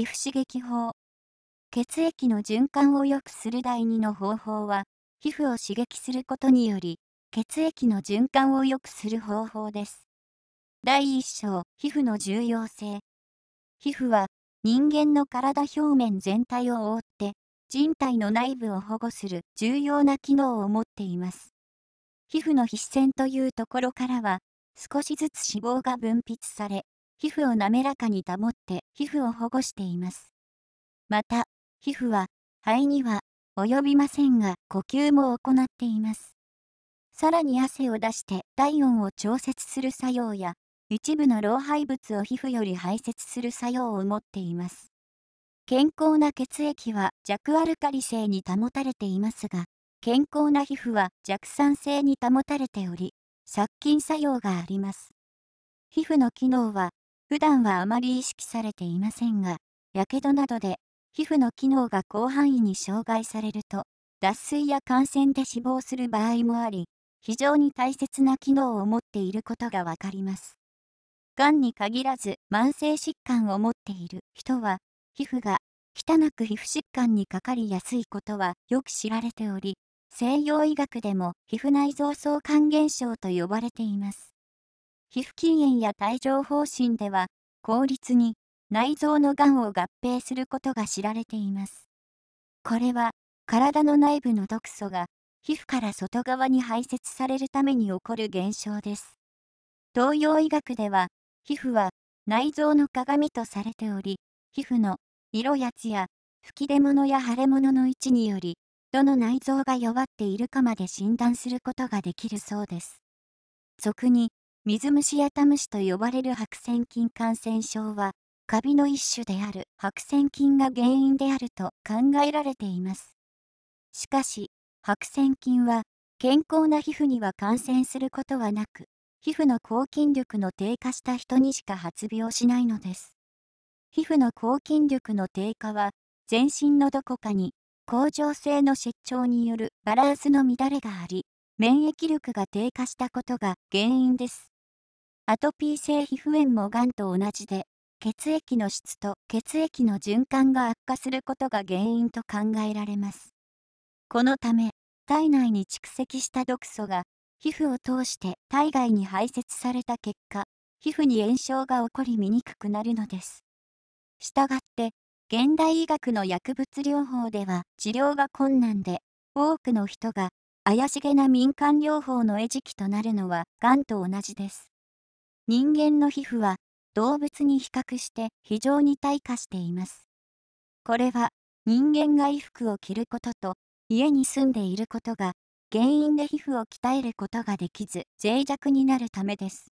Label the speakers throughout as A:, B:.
A: 皮膚刺激法。血液の循環を良くする第2の方法は、皮膚を刺激することにより、血液の循環を良くする方法です。第1章、皮膚の重要性。皮膚は、人間の体表面全体を覆って、人体の内部を保護する重要な機能を持っています。皮膚の皮脂腺というところからは、少しずつ脂肪が分泌され、皮膚を滑らかに保って皮膚を保護しています。また、皮膚は肺には及びませんが呼吸も行っています。さらに汗を出して体温を調節する作用や一部の老廃物を皮膚より排泄する作用を持っています。健康な血液は弱アルカリ性に保たれていますが、健康な皮膚は弱酸性に保たれており、殺菌作用があります。皮膚の機能は普段はあまり意識されていませんが、やけどなどで皮膚の機能が広範囲に障害されると、脱水や感染で死亡する場合もあり、非常に大切な機能を持っていることがわかります。がんに限らず慢性疾患を持っている人は、皮膚が汚く皮膚疾患にかかりやすいことはよく知られており、西洋医学でも皮膚内臓相関現象と呼ばれています。皮膚筋炎や帯状疱疹では、効率に内臓のがんを合併することが知られています。これは、体の内部の毒素が皮膚から外側に排泄されるために起こる現象です。東洋医学では、皮膚は内臓の鏡とされており、皮膚の色やつや吹き出物や腫れ物の位置により、どの内臓が弱っているかまで診断することができるそうです。俗に、水虫やタムシと呼ばれる白癬菌感染症は、カビの一種である白癬菌が原因であると考えられています。しかし、白癬菌は、健康な皮膚には感染することはなく、皮膚の抗菌力の低下した人にしか発病しないのです。皮膚の抗菌力の低下は、全身のどこかに、甲状腺の失調によるバランスの乱れがあり、免疫力が低下したことが原因です。アトピー性皮膚炎もがんと同じで、血液の質と血液の循環が悪化することが原因と考えられます。このため、体内に蓄積した毒素が、皮膚を通して体外に排泄された結果、皮膚に炎症が起こり見にくくなるのです。したがって、現代医学の薬物療法では治療が困難で、多くの人が怪しげな民間療法の餌食となるのは、がんと同じです。人間の皮膚は動物に比較して非常に退化しています。これは人間が衣服を着ることと家に住んでいることが原因で皮膚を鍛えることができず脆弱になるためです。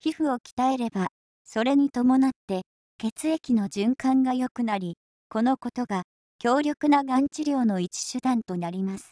A: 皮膚を鍛えればそれに伴って血液の循環が良くなりこのことが強力ながん治療の一手段となります。